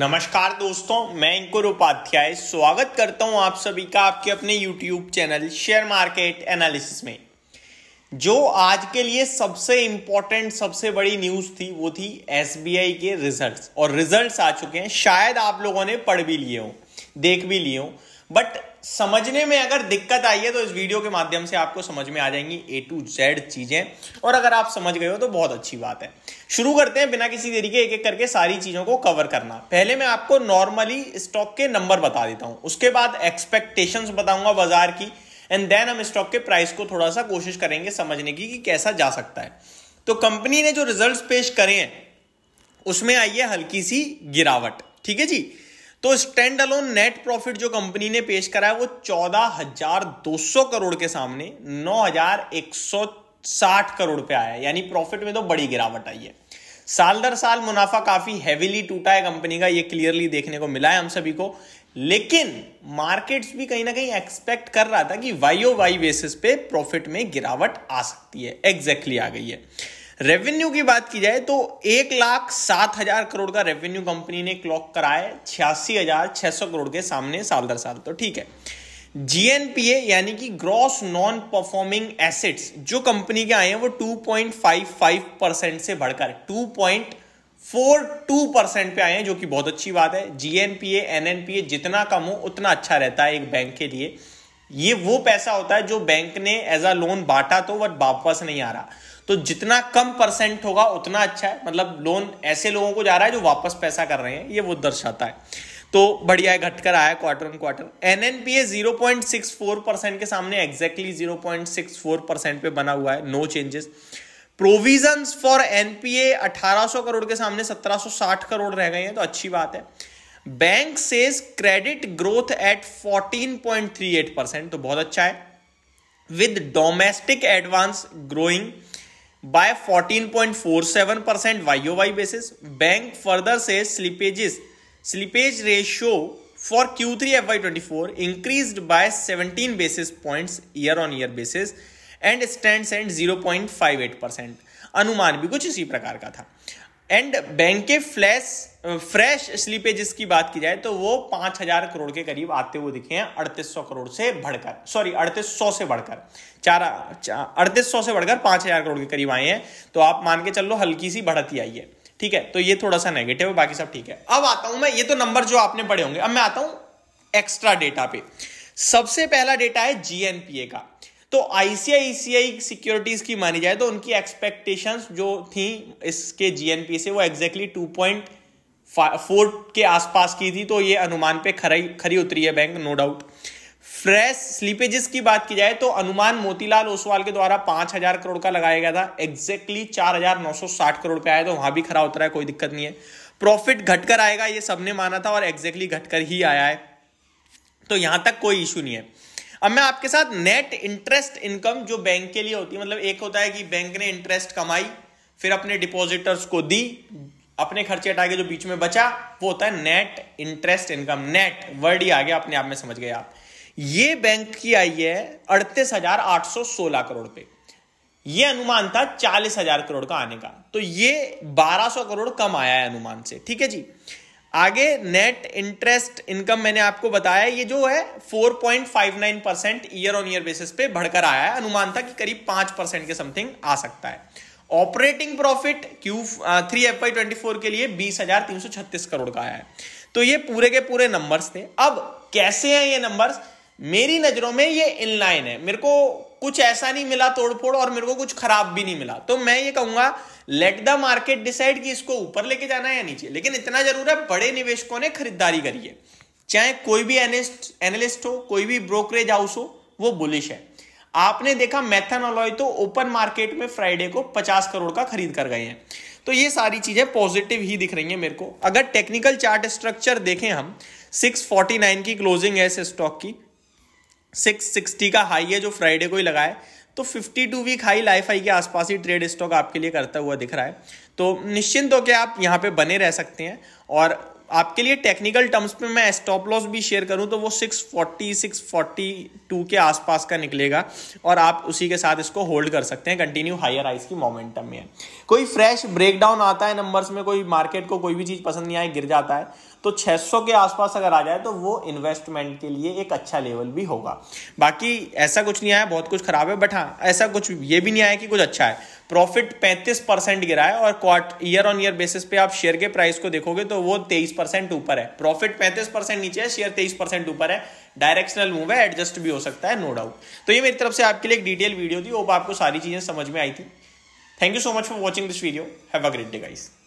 नमस्कार दोस्तों मैं इंकुर उपाध्याय स्वागत करता हूं आप सभी का आपके अपने YouTube channel share market analysis में जो आज के लिए सबसे इंपॉर्टेंट सबसे बड़ी न्यूज थी वो थी एस के रिजल्ट्स और रिजल्ट्स आ चुके हैं शायद आप लोगों ने पढ़ भी लिए हो देख भी लिए हो बट समझने में अगर दिक्कत आई है तो इस वीडियो के माध्यम से आपको समझ में आ जाएंगी ए टू जेड चीजें और अगर आप समझ गए हो तो बहुत अच्छी बात है शुरू करते हैं बिना किसी तरीके एक एक करके सारी चीजों को कवर करना पहले मैं आपको नॉर्मली स्टॉक के नंबर बता देता हूं उसके बाद एक्सपेक्टेशन बताऊंगा बाजार की एंड देन हम स्टॉक के प्राइस को थोड़ा सा कोशिश करेंगे समझने की कि कैसा जा सकता है तो कंपनी ने जो रिजल्ट पेश करे हैं उसमें आई है हल्की सी गिरावट ठीक है जी तो स्टैंड अलोन नेट प्रॉफिट जो कंपनी ने पेश करा है वो चौदह हजार दो सौ करोड़ के सामने नौ हजार एक सौ साठ करोड़ पे आया यानी प्रॉफिट में तो बड़ी गिरावट आई है साल दर साल मुनाफा काफी हैविली टूटा है कंपनी का ये क्लियरली देखने को मिला है हम सभी को लेकिन मार्केट्स भी कहीं ना कहीं एक्सपेक्ट कर रहा था कि वाई ओ वाई बेसिस पे प्रॉफिट में गिरावट आ सकती है एग्जैक्टली exactly आ गई है रेवेन्यू की बात की जाए तो एक लाख सात हजार करोड़ का रेवेन्यू कंपनी ने क्लॉक कराए छियासी हजार छह सौ करोड़ के सामने साल दर साल तो ठीक है जीएनपीए यानी कि ग्रॉस नॉन परफॉर्मिंग एसेट्स जो कंपनी के आए हैं वो 2.55 परसेंट से बढ़कर 2.42 परसेंट पे आए हैं जो कि बहुत अच्छी बात है जीएनपीए एनएनपीए जितना कम हो उतना अच्छा रहता है एक बैंक के लिए ये वो पैसा होता है जो बैंक ने एज अ लोन बांटा तो वह वापस नहीं आ रहा तो जितना कम परसेंट होगा उतना अच्छा है मतलब लोन ऐसे लोगों को जा रहा है जो वापस पैसा कर रहे हैं ये वो दर्शाता है तो बढ़िया है घटकर आया quarter on quarter N N P A zero point six four percent के सामने exactly zero point six four percent पे बना हुआ है no changes provision for NPA अठारह सौ करोड़ के सामने सत्रह साठ करोड़ रह गए हैं तो अच्छी बात है bank says credit growth at 14.38 percent तो बहुत अच्छा है with domestic advance growing by 14.47 percent YO Y basis bank further से slippages slippage ratio for Q three F Y twenty four increase by seventeen basis point year on year basis and stand and zero point five eight percent अनुमान भी कुछ इसी प्रकार का था and bank के flash fresh slippages की बात की जाए तो वो पांच हजार करोड़ के करीब आते हुए दिखे हैं अड़तीस सौ करोड़ से बढ़कर सॉरी अड़तीस सौ से बढ़कर चार अड़तीस सौ से बढ़कर पांच हजार करोड़ के करीब आए हैं तो आप मान के चल लो हल्की सी बढ़ती आई है ठीक है तो ये थोड़ा सा नेगेटिव है बाकी सब ठीक है अब आता हूं मैं ये तो नंबर जो आपने पढ़े होंगे अब मैं आता हूं एक्स्ट्रा डेटा पे सबसे पहला डेटा है जीएनपीए का तो आईसीआईसीआई सिक्योरिटीज की मानी जाए तो उनकी एक्सपेक्टेशंस जो थी इसके जीएनपी से वो एग्जैक्टली टू पॉइंट फोर के आसपास की थी तो ये अनुमान पे खरी खरी उतरी है bank no doubt fresh slippages की बात की जाए तो अनुमान मोतीलाल ओसवाल के द्वारा पांच हजार करोड़ का लगाया गया था एग्जैक्टली चार हजार नौ सौ साठ करोड़ पे आया तो वहां भी खरा उतरा है कोई दिक्कत नहीं है प्रॉफिट घटकर आएगा ये सबने माना था और एग्जैक्टली घटकर ही आया है तो यहां तक कोई इशू नहीं है अब मैं आपके साथ नेट इंटरेस्ट इनकम जो बैंक के लिए होती है मतलब एक होता है कि बैंक ने इंटरेस्ट कमाई फिर अपने डिपॉजिटर्स को दी अपने खर्चे हटा के जो बीच में बचा वो होता है net interest income net word ही आ गया अपने आप में समझ गए आप ये बैंक की आई है अड़तीस हजार आठ सौ सोलह करोड़ पे ये अनुमान था चालीस हजार करोड़ का आने का तो ये बारह सौ करोड़ कम आया है अनुमान से ठीक है जी आगे नेट इंटरेस्ट इनकम मैंने आपको बताया ये जो है 4.59 percent year on year basis पे बढ़कर आया है अनुमान था कि करीब पांच परसेंट के समथिंग आ सकता है operating profit Q three F I twenty four के लिए बीस हजार तीन सौ छत्तीस करोड़ का आया है तो ये पूरे के पूरे नंबर्स थे अब कैसे हैं ये नंबर्स मेरी नजरों में ये इनलाइन है मेरे को कुछ ऐसा नहीं मिला तोड़फोड़ और मेरे को कुछ खराब भी नहीं मिला तो मैं ये कहूंगा लेट द मार्केट डिसाइड कि इसको ऊपर लेके जाना है या नीचे लेकिन इतना जरूर है बड़े निवेशकों ने खरीदारी करी है चाहे कोई भी एनलिस्ट एनालिस्ट हो कोई भी ब्रोकरेज हाउस हो वो बुलिश है आपने देखा मैथानोलॉय तो ओपन मार्केट में फ्राइडे को 50 करोड़ का खरीद कर गए हैं तो ये सारी चीजें पॉजिटिव ही दिख रही हैं मेरे को अगर टेक्निकल चार्ट स्ट्रक्चर देखें हम 649 की क्लोजिंग है इस स्टॉक की 660 का हाई है जो फ्राइडे को ही लगाए तो 52 वीक हाई लाइफ हाई के आसपास ही ट्रेड स्टॉक आपके लिए करता हुआ दिख रहा है तो निश्चिंत होकर आप यहाँ पे बने रह सकते हैं और आपके लिए टेक्निकल टर्म्स पे मैं स्टॉप लॉस भी शेयर करूं तो वो 640 642 के आसपास का निकलेगा और आप उसी के साथ इसको होल्ड कर सकते हैं कंटिन्यू हायर आइज की मोमेंटम में कोई फ्रेश ब्रेकडाउन आता है नंबर्स में कोई मार्केट को कोई भी चीज़ पसंद नहीं आए गिर जाता है तो 600 के आसपास अगर आ जाए तो वो इन्वेस्टमेंट के लिए एक अच्छा लेवल भी होगा बाकी ऐसा कुछ नहीं आया बहुत कुछ खराब है बट हाँ ऐसा कुछ ये भी नहीं आया कि कुछ अच्छा है प्रॉफिट 35 परसेंट गिरा है और quarter year on year basis पे आप शेयर के प्राइस को देखोगे तो वो 23 परसेंट ऊपर है प्रॉफिट पैंतीस परसेंट नीचे है शेयर तेईस परसेंट ऊपर है डायरेक्शनल मूव है एडजस्ट भी हो सकता है नो डाउट तो ये मेरी तरफ से आपके लिए एक डिटेल वीडियो थी वो आपको सारी चीजें समझ में आई थी thank you so much for watching this video have a great day guys